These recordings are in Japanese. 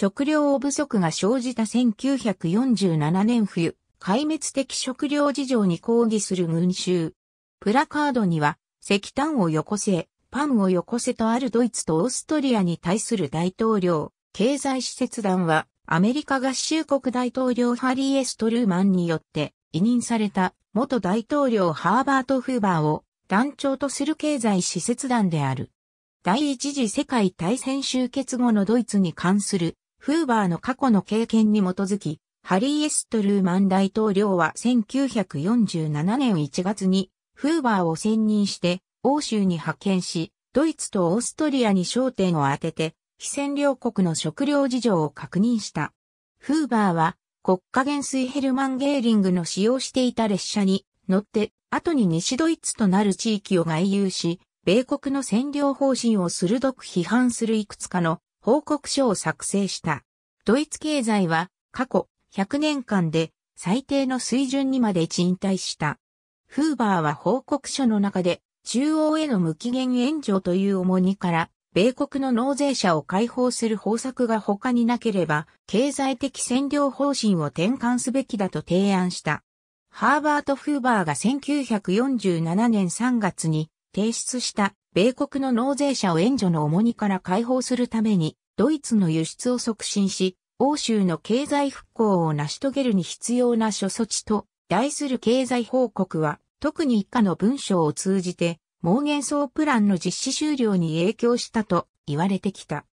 食料不足が生じた1947年冬、壊滅的食料事情に抗議する群衆。プラカードには、石炭をよこせ、パンをよこせとあるドイツとオーストリアに対する大統領、経済施設団は、アメリカ合衆国大統領ハリー・エストルーマンによって委任された元大統領ハーバート・フーバーを団長とする経済施設団である。第一次世界大戦終結後のドイツに関するフーバーの過去の経験に基づき、ハリー・エストルーマン大統領は1947年1月にフーバーを選任して欧州に派遣し、ドイツとオーストリアに焦点を当てて、非占領国の食料事情を確認した。フーバーは国家元帥ヘルマン・ゲーリングの使用していた列車に乗って、後に西ドイツとなる地域を外遊し、米国の占領方針を鋭く批判するいくつかの報告書を作成した。ドイツ経済は過去100年間で最低の水準にまで沈滞した。フーバーは報告書の中で中央への無期限援助という重荷から米国の納税者を解放する方策が他になければ経済的占領方針を転換すべきだと提案した。ハーバート・フーバーが1947年3月に提出した米国の納税者を援助の重荷から解放するために、ドイツの輸出を促進し、欧州の経済復興を成し遂げるに必要な諸措置と、題する経済報告は、特に以下の文章を通じて、盲言層プランの実施終了に影響したと言われてきた。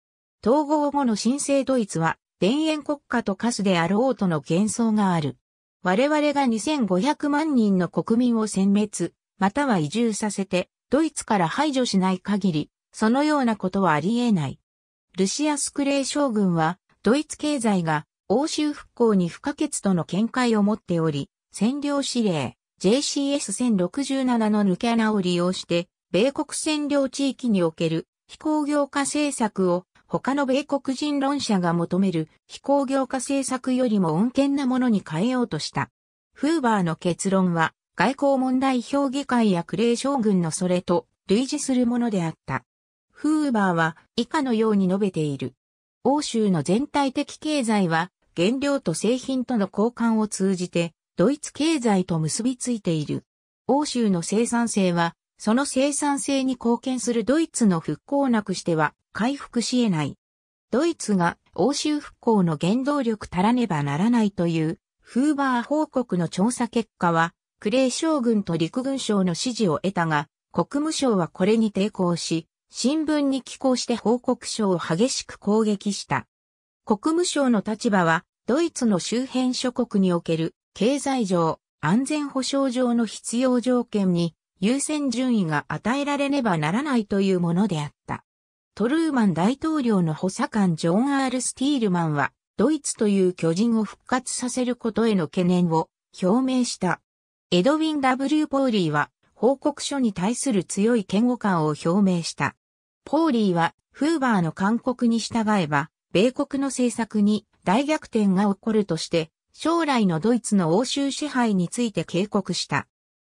統合後の新生ドイツは、田園国家と化すであろうとの幻想がある。我々が2500万人の国民を殲滅、または移住させて、ドイツから排除しない限り、そのようなことはあり得ない。ルシアス・クレイ将軍は、ドイツ経済が欧州復興に不可欠との見解を持っており、占領指令 JCS-1067 の抜け穴を利用して、米国占領地域における非工業化政策を他の米国人論者が求める非工業化政策よりも穏健なものに変えようとした。フーバーの結論は外交問題評議会やクレイ将軍のそれと類似するものであった。フーバーは以下のように述べている。欧州の全体的経済は原料と製品との交換を通じてドイツ経済と結びついている。欧州の生産性はその生産性に貢献するドイツの復興をなくしては回復し得ない。ドイツが欧州復興の原動力足らねばならないというフーバー報告の調査結果はクレイ将軍と陸軍省の支持を得たが、国務省はこれに抵抗し、新聞に寄稿して報告書を激しく攻撃した。国務省の立場は、ドイツの周辺諸国における経済上、安全保障上の必要条件に優先順位が与えられねばならないというものであった。トルーマン大統領の補佐官ジョン・アール・スティールマンは、ドイツという巨人を復活させることへの懸念を表明した。エドウィン・ W・ ポーリーは報告書に対する強い嫌悪感を表明した。ポーリーはフーバーの勧告に従えば、米国の政策に大逆転が起こるとして、将来のドイツの欧州支配について警告した。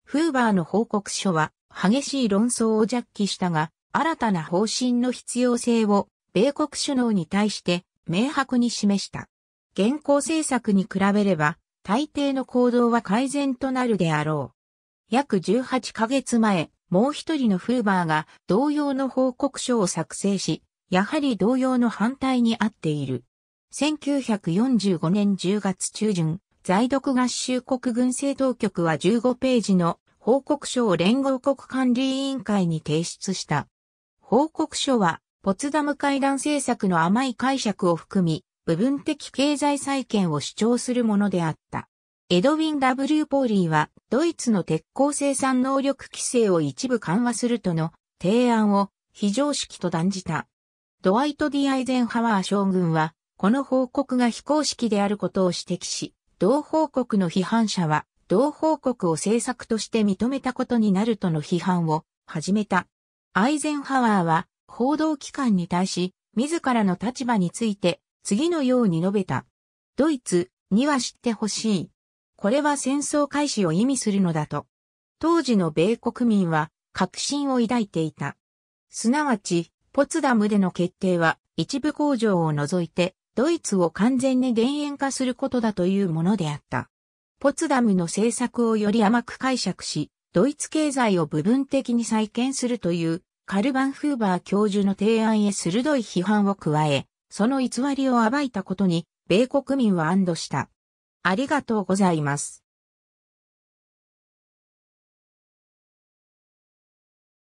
フーバーの報告書は激しい論争を弱気したが、新たな方針の必要性を米国首脳に対して明白に示した。現行政策に比べれば、大抵の行動は改善となるであろう。約18ヶ月前、もう一人のフーバーが同様の報告書を作成し、やはり同様の反対にあっている。1945年10月中旬、在独合衆国軍政当局は15ページの報告書を連合国管理委員会に提出した。報告書は、ポツダム会談政策の甘い解釈を含み、部分的経済再建を主張するものであった。エドウィン・ W・ ポーリーは、ドイツの鉄鋼生産能力規制を一部緩和するとの提案を非常識と断じた。ドワイト・ディ・アイゼンハワー将軍は、この報告が非公式であることを指摘し、同報告の批判者は、同報告を政策として認めたことになるとの批判を始めた。アイゼンハワーは、報道機関に対し、自らの立場について次のように述べた。ドイツには知ってほしい。これは戦争開始を意味するのだと。当時の米国民は確信を抱いていた。すなわち、ポツダムでの決定は一部工場を除いてドイツを完全に減塩化することだというものであった。ポツダムの政策をより甘く解釈し、ドイツ経済を部分的に再建するというカルバン・フーバー教授の提案へ鋭い批判を加え、その偽りを暴いたことに、米国民は安堵した。ありがとうございます。